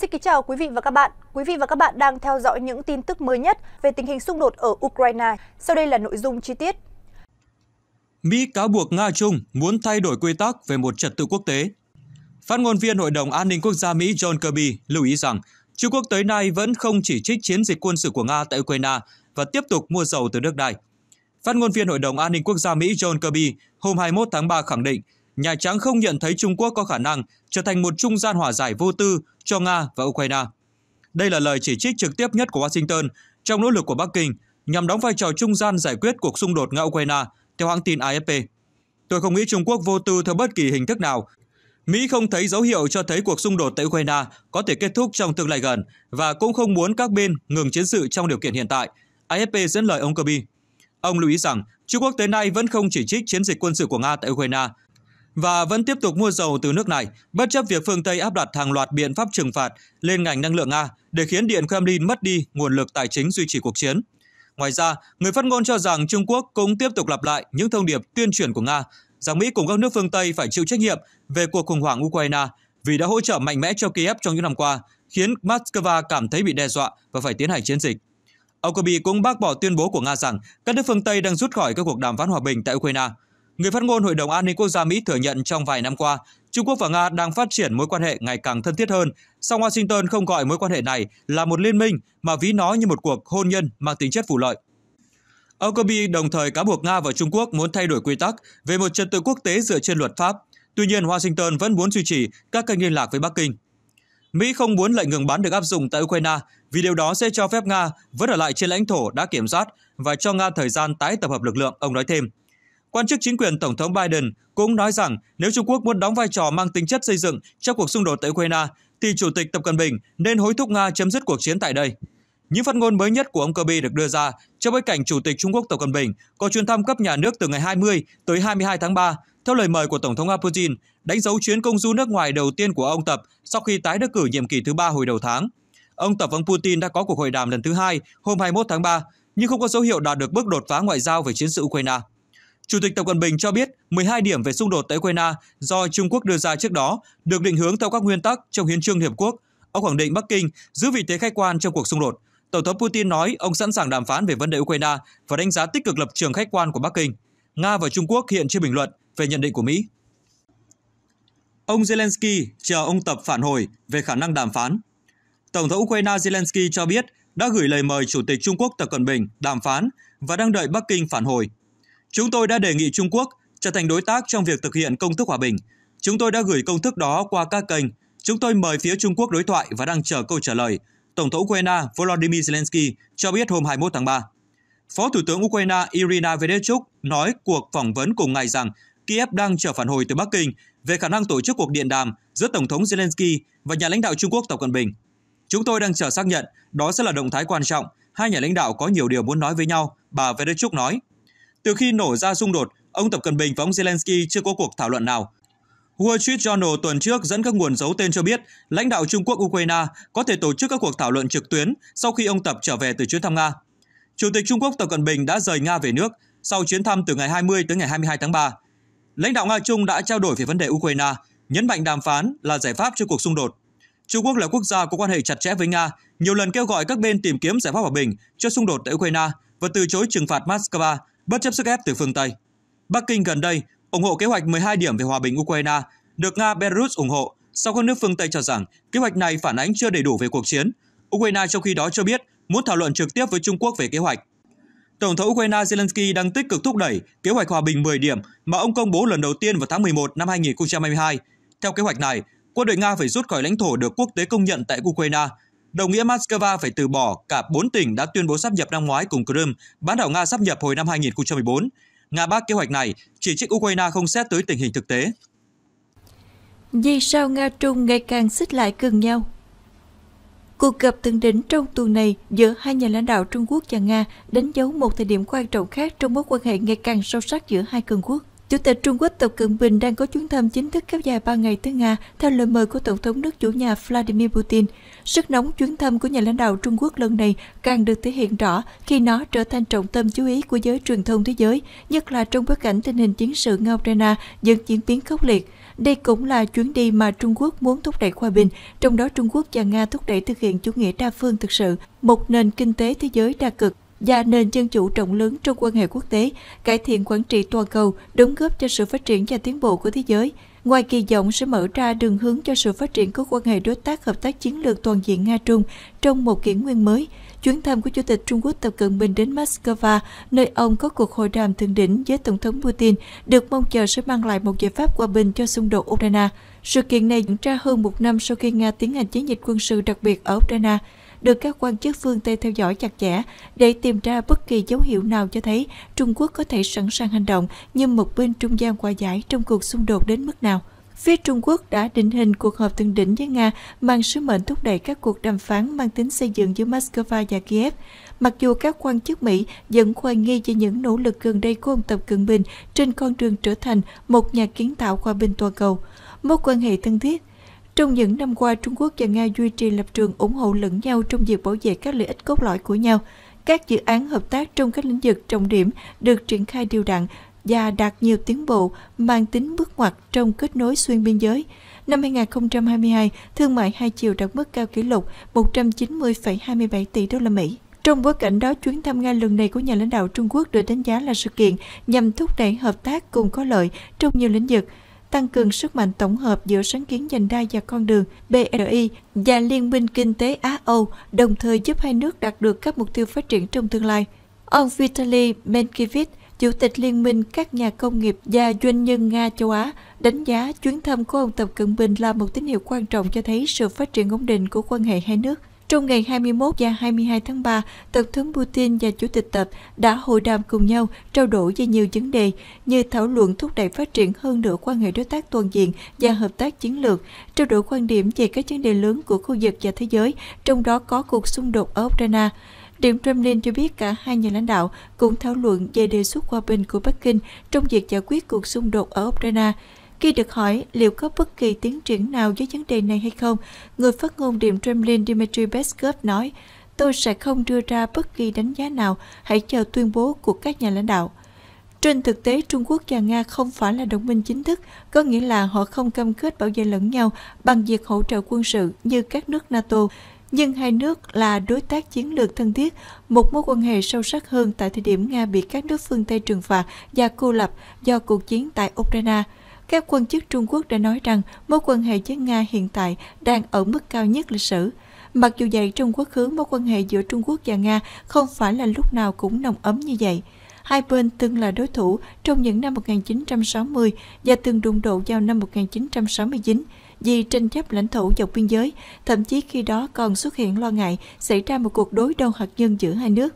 Xin kính chào quý vị và các bạn. Quý vị và các bạn đang theo dõi những tin tức mới nhất về tình hình xung đột ở Ukraine. Sau đây là nội dung chi tiết. Mỹ cáo buộc Nga Trung muốn thay đổi quy tắc về một trật tự quốc tế. Phát ngôn viên Hội đồng An ninh Quốc gia Mỹ John Kirby lưu ý rằng Trung Quốc tới nay vẫn không chỉ trích chiến dịch quân sự của Nga tại Ukraine và tiếp tục mua dầu từ nước này. Phát ngôn viên Hội đồng An ninh Quốc gia Mỹ John Kirby hôm 21 tháng 3 khẳng định Nhà Trắng không nhận thấy Trung Quốc có khả năng trở thành một trung gian hòa giải vô tư cho Nga và Ukraine. Đây là lời chỉ trích trực tiếp nhất của Washington trong nỗ lực của Bắc Kinh nhằm đóng vai trò trung gian giải quyết cuộc xung đột Nga-Ukraine, theo hãng tin AFP. Tôi không nghĩ Trung Quốc vô tư theo bất kỳ hình thức nào. Mỹ không thấy dấu hiệu cho thấy cuộc xung đột tại Ukraine có thể kết thúc trong tương lai gần và cũng không muốn các bên ngừng chiến sự trong điều kiện hiện tại, AFP dẫn lời ông Kirby. Ông lưu ý rằng Trung Quốc tới nay vẫn không chỉ trích chiến dịch quân sự của Nga tại Ukraine và vẫn tiếp tục mua dầu từ nước này, bất chấp việc phương Tây áp đặt hàng loạt biện pháp trừng phạt lên ngành năng lượng Nga để khiến Điện Kremlin mất đi nguồn lực tài chính duy trì cuộc chiến. Ngoài ra, người phát ngôn cho rằng Trung Quốc cũng tiếp tục lặp lại những thông điệp tuyên truyền của Nga rằng Mỹ cùng các nước phương Tây phải chịu trách nhiệm về cuộc khủng hoảng Ukraine vì đã hỗ trợ mạnh mẽ cho Kiev trong những năm qua, khiến Moscow cảm thấy bị đe dọa và phải tiến hành chiến dịch. Ông Kirby cũng bác bỏ tuyên bố của Nga rằng các nước phương Tây đang rút khỏi các cuộc đàm phán hòa bình tại Ukraine – Người phát ngôn Hội đồng An ninh Quốc gia Mỹ thừa nhận trong vài năm qua, Trung Quốc và Nga đang phát triển mối quan hệ ngày càng thân thiết hơn, song Washington không gọi mối quan hệ này là một liên minh mà ví nó như một cuộc hôn nhân mang tính chất phù lợi. Ông Kirby đồng thời cáo buộc Nga và Trung Quốc muốn thay đổi quy tắc về một trật tự quốc tế dựa trên luật pháp. Tuy nhiên, Washington vẫn muốn duy trì các kênh liên lạc với Bắc Kinh. Mỹ không muốn lệnh ngừng bắn được áp dụng tại Ukraine vì điều đó sẽ cho phép Nga vẫn ở lại trên lãnh thổ đã kiểm soát và cho Nga thời gian tái tập hợp lực lượng, ông nói thêm. Quan chức chính quyền Tổng thống Biden cũng nói rằng nếu Trung Quốc muốn đóng vai trò mang tính chất xây dựng trong cuộc xung đột tại Ukraine, thì Chủ tịch Tập Cận Bình nên hối thúc Nga chấm dứt cuộc chiến tại đây. Những phát ngôn mới nhất của ông Kirby được đưa ra trong bối cảnh Chủ tịch Trung Quốc Tập Cận Bình có chuyến thăm cấp nhà nước từ ngày 20 tới 22 tháng 3 theo lời mời của Tổng thống nga Putin, đánh dấu chuyến công du nước ngoài đầu tiên của ông Tập sau khi tái đắc cử nhiệm kỳ thứ ba hồi đầu tháng. Ông Tập và ông Putin đã có cuộc hội đàm lần thứ hai hôm 21 tháng 3, nhưng không có dấu hiệu đạt được bước đột phá ngoại giao về chiến sự Ukraine. Chủ tịch Tập Cận Bình cho biết 12 điểm về xung đột tại Ukraine do Trung Quốc đưa ra trước đó được định hướng theo các nguyên tắc trong hiến trương Hiệp Quốc. Ông khẳng định Bắc Kinh giữ vị thế khách quan trong cuộc xung đột. Tổng thống Putin nói ông sẵn sàng đàm phán về vấn đề Ukraine và đánh giá tích cực lập trường khách quan của Bắc Kinh. Nga và Trung Quốc hiện chưa bình luận về nhận định của Mỹ. Ông Zelensky chờ ông Tập phản hồi về khả năng đàm phán. Tổng thống Ukraine Zelensky cho biết đã gửi lời mời Chủ tịch Trung Quốc Tập Cận Bình đàm phán và đang đợi Bắc Kinh phản hồi. Chúng tôi đã đề nghị Trung Quốc trở thành đối tác trong việc thực hiện công thức hòa bình. Chúng tôi đã gửi công thức đó qua các kênh. Chúng tôi mời phía Trung Quốc đối thoại và đang chờ câu trả lời. Tổng thống Ukraine Volodymyr Zelensky cho biết hôm 21 tháng 3. Phó Thủ tướng Ukraine Irina Vedechuk nói cuộc phỏng vấn cùng ngày rằng Kiev đang chờ phản hồi từ Bắc Kinh về khả năng tổ chức cuộc điện đàm giữa Tổng thống Zelensky và nhà lãnh đạo Trung Quốc Tập Cận Bình. Chúng tôi đang chờ xác nhận đó sẽ là động thái quan trọng. Hai nhà lãnh đạo có nhiều điều muốn nói với nhau, bà Vedechuk nói. Từ khi nổ ra xung đột, ông Tập Cận Bình và ông Zelensky chưa có cuộc thảo luận nào. Wall Street Journal tuần trước dẫn các nguồn giấu tên cho biết lãnh đạo Trung Quốc-Ukraine có thể tổ chức các cuộc thảo luận trực tuyến sau khi ông Tập trở về từ chuyến thăm Nga. Chủ tịch Trung Quốc Tập Cận Bình đã rời Nga về nước sau chuyến thăm từ ngày 20 tới ngày 22 tháng 3. Lãnh đạo Nga Trung đã trao đổi về vấn đề Ukraine, nhấn mạnh đàm phán là giải pháp cho cuộc xung đột. Trung Quốc là quốc gia có quan hệ chặt chẽ với Nga, nhiều lần kêu gọi các bên tìm kiếm giải pháp hòa bình cho xung đột tại Ukraine và từ chối trừng phạt Moscow bất chấp sức ép từ phương Tây. Bắc Kinh gần đây ủng hộ kế hoạch 12 điểm về hòa bình Ukraine được Nga Belarus ủng hộ sau khi nước phương Tây cho rằng kế hoạch này phản ánh chưa đầy đủ về cuộc chiến. Ukraine trong khi đó cho biết muốn thảo luận trực tiếp với Trung Quốc về kế hoạch. Tổng thống Ukraine Zelensky đang tích cực thúc đẩy kế hoạch hòa bình 10 điểm mà ông công bố lần đầu tiên vào tháng 11 năm 2022. Theo kế hoạch này, quân đội Nga phải rút khỏi lãnh thổ được quốc tế công nhận tại Ukraine đồng nghĩa Moscow phải từ bỏ cả bốn tỉnh đã tuyên bố sắp nhập năm ngoái cùng Crimea, bán đảo Nga sắp nhập hồi năm 2014. Nga bác kế hoạch này, chỉ trích Ukraine không xét tới tình hình thực tế. Vì sao Nga-Trung ngày càng xích lại gần nhau? Cuộc gặp thượng đỉnh trong tuần này giữa hai nhà lãnh đạo Trung Quốc và Nga đánh dấu một thời điểm quan trọng khác trong mối quan hệ ngày càng sâu sắc giữa hai cường quốc. Chủ tịch Trung Quốc Tập Cận Bình đang có chuyến thăm chính thức kéo dài 3 ngày tới Nga theo lời mời của Tổng thống nước chủ nhà Vladimir Putin. Sức nóng chuyến thăm của nhà lãnh đạo Trung Quốc lần này càng được thể hiện rõ khi nó trở thành trọng tâm chú ý của giới truyền thông thế giới, nhất là trong bối cảnh tình hình chiến sự Nga-Ukraine dẫn diễn biến khốc liệt. Đây cũng là chuyến đi mà Trung Quốc muốn thúc đẩy hòa bình, trong đó Trung Quốc và Nga thúc đẩy thực hiện chủ nghĩa đa phương thực sự, một nền kinh tế thế giới đa cực và nền dân chủ rộng lớn trong quan hệ quốc tế, cải thiện quản trị toàn cầu, đóng góp cho sự phát triển và tiến bộ của thế giới. Ngoài kỳ vọng sẽ mở ra đường hướng cho sự phát triển của quan hệ đối tác hợp tác chiến lược toàn diện Nga-Trung trong một kỷ nguyên mới, chuyến thăm của Chủ tịch Trung Quốc Tập Cận Bình đến Moscow, nơi ông có cuộc hội đàm thượng đỉnh với Tổng thống Putin, được mong chờ sẽ mang lại một giải pháp hòa bình cho xung đột Ukraine. Sự kiện này diễn ra hơn một năm sau khi Nga tiến hành chiến dịch quân sự đặc biệt ở Ukraine được các quan chức phương Tây theo dõi chặt chẽ để tìm ra bất kỳ dấu hiệu nào cho thấy Trung Quốc có thể sẵn sàng hành động như một bên trung gian hòa giải trong cuộc xung đột đến mức nào. Phía Trung Quốc đã định hình cuộc họp thượng đỉnh với Nga mang sứ mệnh thúc đẩy các cuộc đàm phán mang tính xây dựng giữa Moscow và Kiev. Mặc dù các quan chức Mỹ vẫn hoài nghi về những nỗ lực gần đây của ông Tập Cận Bình trên con đường trở thành một nhà kiến tạo hòa bình toàn cầu, mối quan hệ thân thiết trong những năm qua, Trung Quốc và Nga duy trì lập trường ủng hộ lẫn nhau trong việc bảo vệ các lợi ích cốt lõi của nhau. Các dự án hợp tác trong các lĩnh vực trọng điểm được triển khai đều đặn và đạt nhiều tiến bộ mang tính bước ngoặt trong kết nối xuyên biên giới. Năm 2022, thương mại hai chiều đạt mức cao kỷ lục 190,27 tỷ đô la Mỹ. Trong bối cảnh đó, chuyến thăm Nga lần này của nhà lãnh đạo Trung Quốc được đánh giá là sự kiện nhằm thúc đẩy hợp tác cùng có lợi trong nhiều lĩnh vực, tăng cường sức mạnh tổng hợp giữa sáng kiến dành đai và con đường BRI và Liên minh Kinh tế Á-Âu, đồng thời giúp hai nước đạt được các mục tiêu phát triển trong tương lai. Ông Vitaly Menkevich, Chủ tịch Liên minh các nhà công nghiệp và doanh nhân Nga châu Á, đánh giá chuyến thăm của ông Tập Cận Bình là một tín hiệu quan trọng cho thấy sự phát triển ổn định của quan hệ hai nước trong ngày 21 và 22 tháng 3, Tổng thống Putin và Chủ tịch Tập đã hội đàm cùng nhau trao đổi về nhiều vấn đề như thảo luận thúc đẩy phát triển hơn nữa quan hệ đối tác toàn diện và hợp tác chiến lược, trao đổi quan điểm về các vấn đề lớn của khu vực và thế giới, trong đó có cuộc xung đột ở Ukraine. Điện Kremlin cho biết cả hai nhà lãnh đạo cũng thảo luận về đề xuất hòa bình của Bắc Kinh trong việc giải quyết cuộc xung đột ở Ukraine. Khi được hỏi liệu có bất kỳ tiến triển nào với vấn đề này hay không, người phát ngôn Điện Kremlin Dmitry Peskov nói, tôi sẽ không đưa ra bất kỳ đánh giá nào, hãy chờ tuyên bố của các nhà lãnh đạo. Trên thực tế, Trung Quốc và Nga không phải là đồng minh chính thức, có nghĩa là họ không cam kết bảo vệ lẫn nhau bằng việc hỗ trợ quân sự như các nước NATO. Nhưng hai nước là đối tác chiến lược thân thiết, một mối quan hệ sâu sắc hơn tại thời điểm Nga bị các nước phương Tây trừng phạt và cô lập do cuộc chiến tại Ukraine – các quan chức Trung Quốc đã nói rằng mối quan hệ với Nga hiện tại đang ở mức cao nhất lịch sử. Mặc dù vậy, trong quá khứ mối quan hệ giữa Trung Quốc và Nga không phải là lúc nào cũng nồng ấm như vậy. Hai bên từng là đối thủ trong những năm 1960 và từng đụng độ vào năm 1969 vì tranh chấp lãnh thổ dọc biên giới, thậm chí khi đó còn xuất hiện lo ngại xảy ra một cuộc đối đầu hạt nhân giữa hai nước.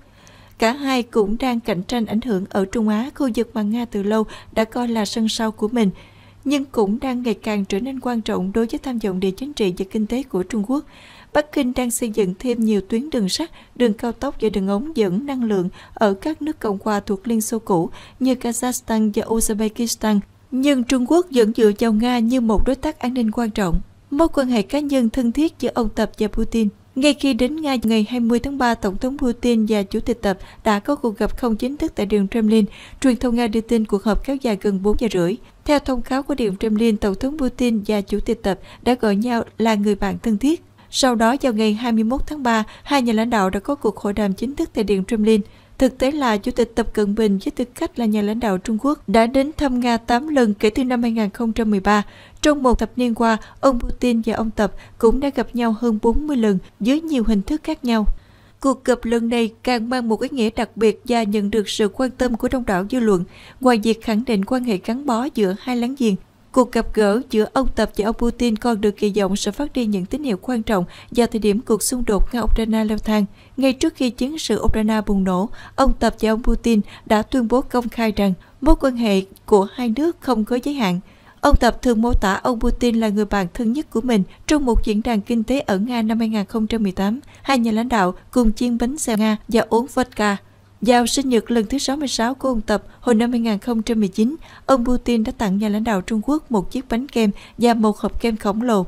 Cả hai cũng đang cạnh tranh ảnh hưởng ở Trung Á, khu vực mà Nga từ lâu đã coi là sân sau của mình – nhưng cũng đang ngày càng trở nên quan trọng đối với tham vọng địa chính trị và kinh tế của Trung Quốc. Bắc Kinh đang xây dựng thêm nhiều tuyến đường sắt, đường cao tốc và đường ống dẫn năng lượng ở các nước Cộng hòa thuộc Liên Xô cũ như Kazakhstan và Uzbekistan. Nhưng Trung Quốc vẫn dựa vào Nga như một đối tác an ninh quan trọng. Mối quan hệ cá nhân thân thiết giữa ông Tập và Putin ngay khi đến Nga ngày 20 tháng 3, Tổng thống Putin và Chủ tịch Tập đã có cuộc gặp không chính thức tại Điện Kremlin. Truyền thông Nga đưa tin cuộc họp kéo dài gần 4 giờ rưỡi. Theo thông cáo của Điện Kremlin, Tổng thống Putin và Chủ tịch Tập đã gọi nhau là người bạn thân thiết. Sau đó, vào ngày 21 tháng 3, hai nhà lãnh đạo đã có cuộc hội đàm chính thức tại Điện Kremlin. Thực tế là Chủ tịch Tập Cận Bình với tư cách là nhà lãnh đạo Trung Quốc đã đến thăm Nga 8 lần kể từ năm 2013. Trong một thập niên qua, ông Putin và ông Tập cũng đã gặp nhau hơn 40 lần dưới nhiều hình thức khác nhau. Cuộc gặp lần này càng mang một ý nghĩa đặc biệt và nhận được sự quan tâm của đông đảo dư luận, ngoài việc khẳng định quan hệ gắn bó giữa hai láng giềng Cuộc gặp gỡ giữa ông Tập và ông Putin còn được kỳ vọng sẽ phát đi những tín hiệu quan trọng vào thời điểm cuộc xung đột Nga-Ukraine leo thang. Ngay trước khi chiến sự Ukraine bùng nổ, ông Tập và ông Putin đã tuyên bố công khai rằng mối quan hệ của hai nước không có giới hạn. Ông Tập thường mô tả ông Putin là người bạn thân nhất của mình trong một diễn đàn kinh tế ở Nga năm 2018. Hai nhà lãnh đạo cùng chiên bánh xe Nga và uống vodka. Vào sinh nhật lần thứ 66 của ông Tập hồi năm 2019, ông Putin đã tặng nhà lãnh đạo Trung Quốc một chiếc bánh kem và một hộp kem khổng lồ.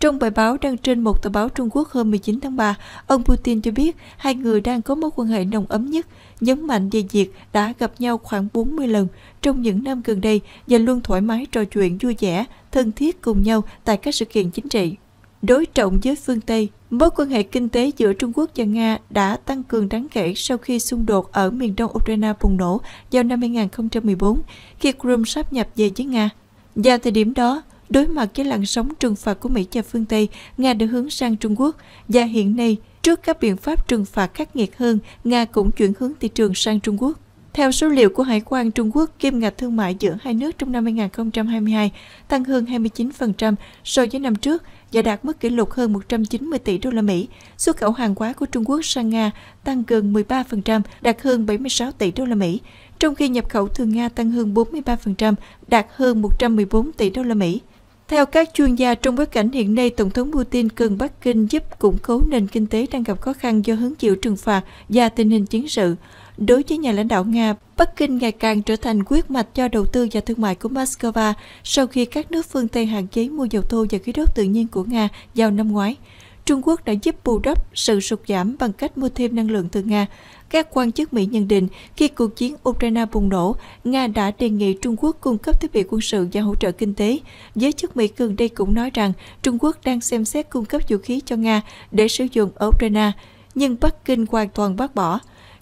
Trong bài báo đăng trên một tờ báo Trung Quốc hôm 19 tháng 3, ông Putin cho biết hai người đang có mối quan hệ nồng ấm nhất, nhấn mạnh về việc đã gặp nhau khoảng 40 lần trong những năm gần đây và luôn thoải mái trò chuyện vui vẻ, thân thiết cùng nhau tại các sự kiện chính trị đối trọng với phương Tây. Mối quan hệ kinh tế giữa Trung Quốc và Nga đã tăng cường đáng kể sau khi xung đột ở miền đông Ukraine bùng nổ vào năm 2014 khi Crimea sáp nhập về với Nga. Và thời điểm đó, đối mặt với làn sóng trừng phạt của Mỹ và phương Tây, Nga đã hướng sang Trung Quốc và hiện nay, trước các biện pháp trừng phạt khắc nghiệt hơn, Nga cũng chuyển hướng thị trường sang Trung Quốc. Theo số liệu của Hải quan Trung Quốc, kim ngạch thương mại giữa hai nước trong năm 2022 tăng hơn 29% so với năm trước và đạt mức kỷ lục hơn 190 tỷ đô la Mỹ. Xuất khẩu hàng hóa của Trung Quốc sang Nga tăng gần 13%, đạt hơn 76 tỷ đô la Mỹ, trong khi nhập khẩu từ Nga tăng hơn 43%, đạt hơn 114 tỷ đô la Mỹ. Theo các chuyên gia, trong bối cảnh hiện nay, Tổng thống Putin cần Bắc Kinh giúp củng cố nền kinh tế đang gặp khó khăn do hứng chịu trừng phạt và tình hình chiến sự. Đối với nhà lãnh đạo Nga, Bắc Kinh ngày càng trở thành quyết mạch cho đầu tư và thương mại của Moscow sau khi các nước phương Tây hạn chế mua dầu thô và khí đốt tự nhiên của Nga vào năm ngoái. Trung Quốc đã giúp bù đắp sự sụt giảm bằng cách mua thêm năng lượng từ Nga. Các quan chức Mỹ nhận định, khi cuộc chiến Ukraine bùng nổ, Nga đã đề nghị Trung Quốc cung cấp thiết bị quân sự và hỗ trợ kinh tế. Giới chức Mỹ gần đây cũng nói rằng Trung Quốc đang xem xét cung cấp vũ khí cho Nga để sử dụng ở Ukraine, nhưng Bắc Kinh hoàn toàn bác bỏ.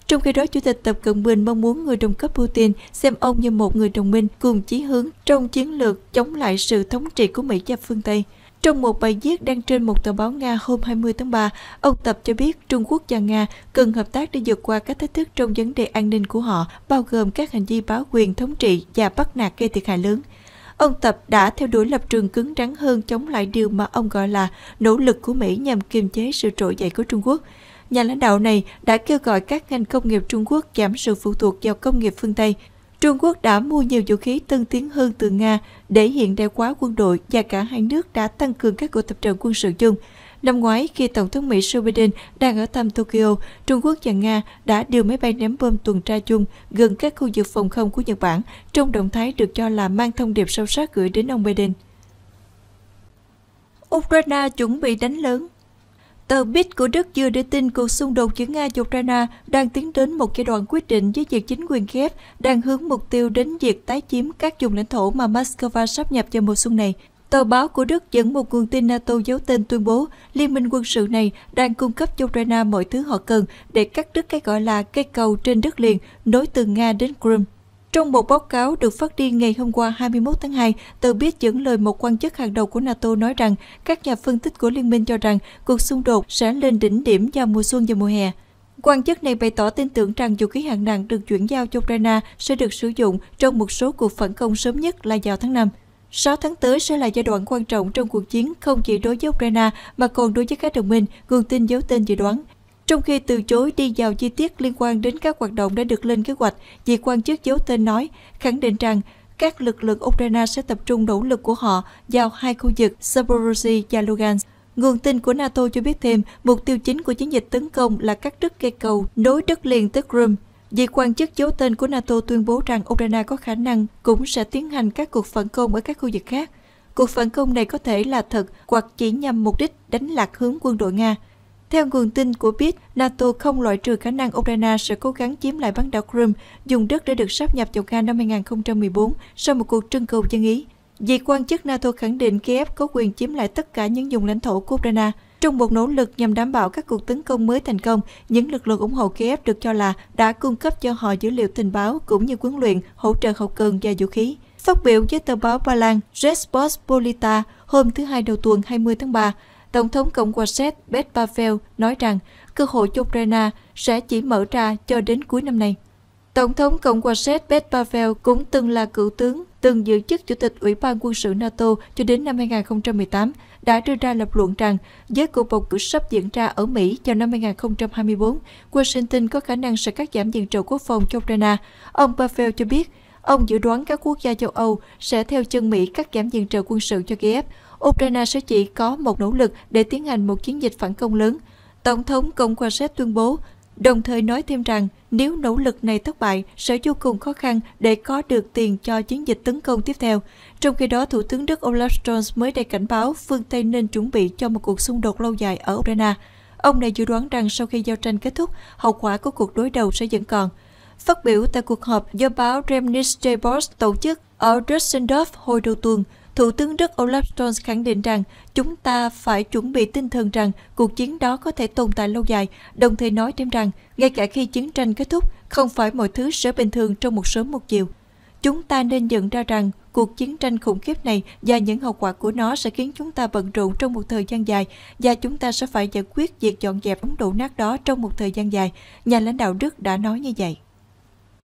Trong khi đó, Chủ tịch Tập Cận Bình mong muốn người đồng cấp Putin xem ông như một người đồng minh cùng chí hướng trong chiến lược chống lại sự thống trị của Mỹ và phương Tây. Trong một bài viết đăng trên một tờ báo Nga hôm 20 tháng 3, ông Tập cho biết Trung Quốc và Nga cần hợp tác để vượt qua các thách thức trong vấn đề an ninh của họ, bao gồm các hành vi báo quyền thống trị và bắt nạt gây thiệt hại lớn. Ông Tập đã theo đuổi lập trường cứng rắn hơn chống lại điều mà ông gọi là nỗ lực của Mỹ nhằm kiềm chế sự trỗi dậy của Trung Quốc nhà lãnh đạo này đã kêu gọi các ngành công nghiệp Trung Quốc giảm sự phụ thuộc vào công nghiệp phương Tây. Trung Quốc đã mua nhiều vũ khí tân tiến hơn từ Nga để hiện đại hóa quân đội và cả hai nước đã tăng cường các cuộc tập trận quân sự chung. Năm ngoái, khi Tổng thống Mỹ Joe Biden đang ở thăm Tokyo, Trung Quốc và Nga đã điều máy bay ném bom tuần tra chung gần các khu vực phòng không của Nhật Bản, trong động thái được cho là mang thông điệp sâu sắc gửi đến ông Biden. Ukraine chuẩn bị đánh lớn Tờ BIT của Đức vừa đưa tin cuộc xung đột giữa Nga và Ukraine đang tiến đến một giai đoạn quyết định với việc chính quyền Kiev đang hướng mục tiêu đến việc tái chiếm các vùng lãnh thổ mà Moscow sắp nhập vào mùa xuân này. Tờ báo của Đức dẫn một nguồn tin NATO giấu tên tuyên bố liên minh quân sự này đang cung cấp cho Ukraine mọi thứ họ cần để cắt đứt cái gọi là cây cầu trên đất liền nối từ Nga đến Crimea. Trong một báo cáo được phát đi ngày hôm qua 21 tháng 2, tờ biết dẫn lời một quan chức hàng đầu của NATO nói rằng các nhà phân tích của liên minh cho rằng cuộc xung đột sẽ lên đỉnh điểm vào mùa xuân và mùa hè. Quan chức này bày tỏ tin tưởng rằng vũ khí hạng nặng được chuyển giao cho Ukraine sẽ được sử dụng trong một số cuộc phản công sớm nhất là vào tháng 5. 6 tháng tới sẽ là giai đoạn quan trọng trong cuộc chiến không chỉ đối với Ukraine mà còn đối với các đồng minh, nguồn tin giấu tên dự đoán trong khi từ chối đi vào chi tiết liên quan đến các hoạt động đã được lên kế hoạch, vị quan chức giấu tên nói, khẳng định rằng các lực lượng Ukraine sẽ tập trung nỗ lực của họ vào hai khu vực Zaporozhye và Lugansk. Nguồn tin của NATO cho biết thêm, mục tiêu chính của chiến dịch tấn công là các đứt cây cầu nối đất liền tới Crimea. Vị quan chức giấu tên của NATO tuyên bố rằng Ukraine có khả năng cũng sẽ tiến hành các cuộc phản công ở các khu vực khác. Cuộc phản công này có thể là thật hoặc chỉ nhằm mục đích đánh lạc hướng quân đội Nga. Theo nguồn tin của BIT, NATO không loại trừ khả năng Ukraine sẽ cố gắng chiếm lại bán đảo Crimea, dùng đất để được sáp nhập vào Nga năm 2014 sau một cuộc trưng cầu dân Ý. Vị quan chức NATO khẳng định Kiev có quyền chiếm lại tất cả những vùng lãnh thổ của Ukraine. Trong một nỗ lực nhằm đảm bảo các cuộc tấn công mới thành công, những lực lượng ủng hộ Kiev được cho là đã cung cấp cho họ dữ liệu tình báo cũng như huấn luyện, hỗ trợ hậu cần và vũ khí. Phát biểu với tờ báo Ba Lan Rzeczpospolita hôm thứ Hai đầu tuần 20 tháng 3, Tổng thống Cộng hòa Séc Bét Pavel nói rằng cơ hội cho Ukraine sẽ chỉ mở ra cho đến cuối năm nay. Tổng thống Cộng hòa Séc Bét Pavel cũng từng là cựu tướng, từng giữ chức Chủ tịch Ủy ban quân sự NATO cho đến năm 2018, đã đưa ra lập luận rằng với cuộc bầu cử sắp diễn ra ở Mỹ vào năm 2024, Washington có khả năng sẽ cắt giảm diện trợ quốc phòng cho Ukraine. Ông Pavel cho biết, ông dự đoán các quốc gia châu Âu sẽ theo chân Mỹ cắt giảm viện trợ quân sự cho Kiev. Ukraine sẽ chỉ có một nỗ lực để tiến hành một chiến dịch phản công lớn. Tổng thống Cộng hòa Séc tuyên bố, đồng thời nói thêm rằng nếu nỗ lực này thất bại sẽ vô cùng khó khăn để có được tiền cho chiến dịch tấn công tiếp theo. Trong khi đó, Thủ tướng Đức Olaf Scholz mới đây cảnh báo phương Tây nên chuẩn bị cho một cuộc xung đột lâu dài ở Ukraine. Ông này dự đoán rằng sau khi giao tranh kết thúc, hậu quả của cuộc đối đầu sẽ vẫn còn. Phát biểu tại cuộc họp do báo Remnisterbos tổ chức ở Düsseldorf hồi đầu tuần, Thủ tướng Đức Olaf Scholz khẳng định rằng chúng ta phải chuẩn bị tinh thần rằng cuộc chiến đó có thể tồn tại lâu dài, đồng thời nói thêm rằng ngay cả khi chiến tranh kết thúc, không phải mọi thứ sẽ bình thường trong một sớm một chiều. Chúng ta nên nhận ra rằng cuộc chiến tranh khủng khiếp này và những hậu quả của nó sẽ khiến chúng ta bận rộn trong một thời gian dài và chúng ta sẽ phải giải quyết việc dọn dẹp ống đổ nát đó trong một thời gian dài, nhà lãnh đạo Đức đã nói như vậy.